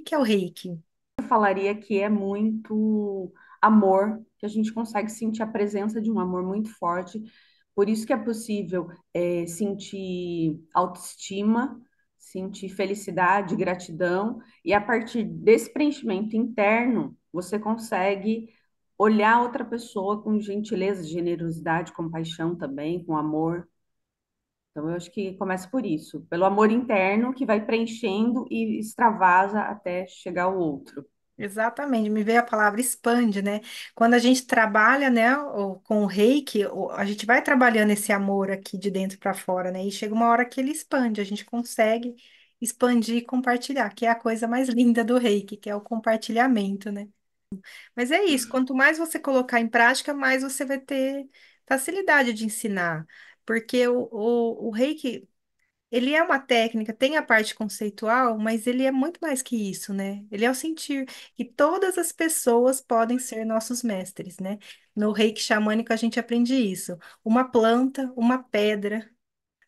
que que é o reiki? Eu falaria que é muito amor, que a gente consegue sentir a presença de um amor muito forte. Por isso que é possível é, sentir autoestima, sentir felicidade, gratidão, e a partir desse preenchimento interno, você consegue olhar outra pessoa com gentileza, generosidade, compaixão também, com amor. Então, eu acho que começa por isso, pelo amor interno que vai preenchendo e extravasa até chegar ao outro. Exatamente, me veio a palavra expande, né? Quando a gente trabalha, né, com o reiki, a gente vai trabalhando esse amor aqui de dentro para fora, né? E chega uma hora que ele expande, a gente consegue expandir e compartilhar, que é a coisa mais linda do reiki, que é o compartilhamento, né? Mas é isso, uhum. quanto mais você colocar em prática, mais você vai ter facilidade de ensinar, porque o, o, o reiki, ele é uma técnica, tem a parte conceitual, mas ele é muito mais que isso, né? Ele é o sentir. E todas as pessoas podem ser nossos mestres, né? No reiki xamânico a gente aprende isso. Uma planta, uma pedra,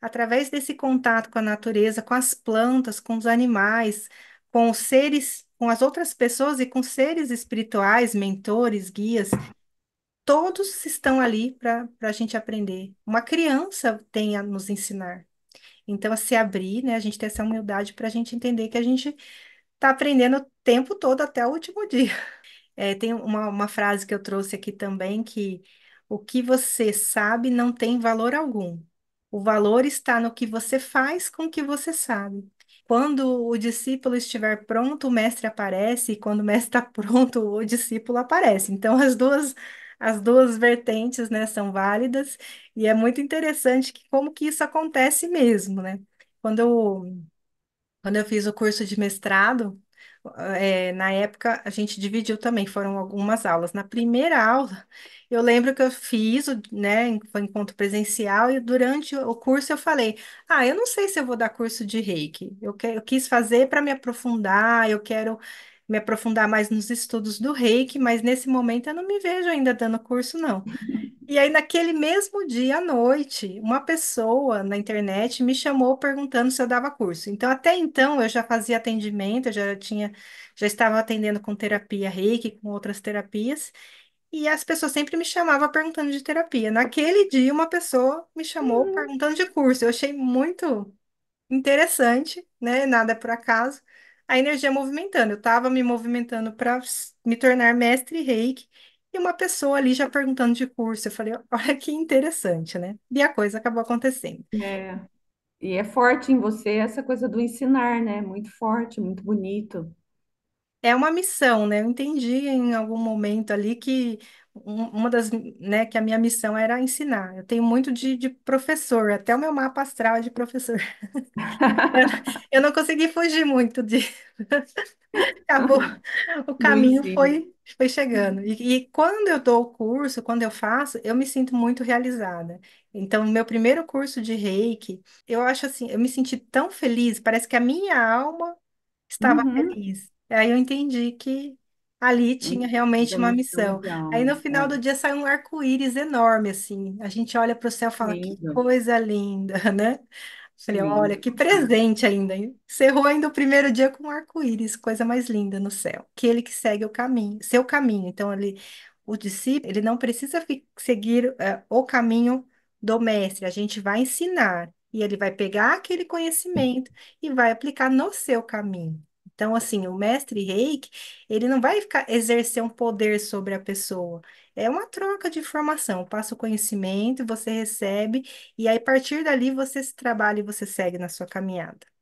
através desse contato com a natureza, com as plantas, com os animais, com os seres, com as outras pessoas e com seres espirituais, mentores, guias, todos estão ali para a gente aprender. Uma criança tem a nos ensinar. Então, a se abrir, né? A gente ter essa humildade para a gente entender que a gente está aprendendo o tempo todo até o último dia. É, tem uma, uma frase que eu trouxe aqui também que o que você sabe não tem valor algum. O valor está no que você faz com o que você sabe. Quando o discípulo estiver pronto, o mestre aparece, e quando o mestre está pronto, o discípulo aparece. Então, as duas as duas vertentes, né, são válidas e é muito interessante que, como que isso acontece mesmo, né? Quando eu, quando eu fiz o curso de mestrado, é, na época a gente dividiu também, foram algumas aulas. Na primeira aula, eu lembro que eu fiz, né, foi encontro presencial, e durante o curso eu falei: Ah, eu não sei se eu vou dar curso de reiki, eu, que, eu quis fazer para me aprofundar, eu quero me aprofundar mais nos estudos do reiki, mas nesse momento eu não me vejo ainda dando curso, não. E aí, naquele mesmo dia à noite, uma pessoa na internet me chamou perguntando se eu dava curso. Então, até então, eu já fazia atendimento, eu já tinha, já estava atendendo com terapia reiki, com outras terapias, e as pessoas sempre me chamavam perguntando de terapia. Naquele dia, uma pessoa me chamou hum. perguntando de curso. Eu achei muito interessante, né? Nada por acaso a energia movimentando. Eu estava me movimentando para me tornar mestre reiki e uma pessoa ali já perguntando de curso. Eu falei, olha que interessante, né? E a coisa acabou acontecendo. É. E é forte em você essa coisa do ensinar, né? Muito forte, muito bonito. É uma missão, né? Eu entendi em algum momento ali que uma das, né, que a minha missão era ensinar. Eu tenho muito de, de professor, até o meu mapa astral é de professor. Eu não consegui fugir muito de. Acabou, o caminho foi, foi chegando. E, e quando eu dou o curso, quando eu faço, eu me sinto muito realizada. Então, meu primeiro curso de Reiki, eu acho assim, eu me senti tão feliz, parece que a minha alma estava uhum. feliz. Aí eu entendi que Ali tinha hum, realmente Muito uma missão. Aí no legal. final do dia sai um arco-íris enorme, assim. A gente olha para o céu e fala, que Lindo, coisa linda, né? Falei, olha, que presente ainda. Encerrou ainda o primeiro dia com um arco-íris, coisa mais linda no céu. Aquele que segue o caminho, seu caminho. Então, ele, o discípulo, ele não precisa seguir, eh, o caminho do mestre. A gente vai ensinar e ele vai pegar aquele conhecimento e vai aplicar no seu caminho. Então, assim, o mestre reiki, ele não vai ficar exercer um poder sobre a pessoa. É uma troca de informação. Passa o conhecimento, você recebe, e aí, a partir dali, você se trabalha e você segue na sua caminhada.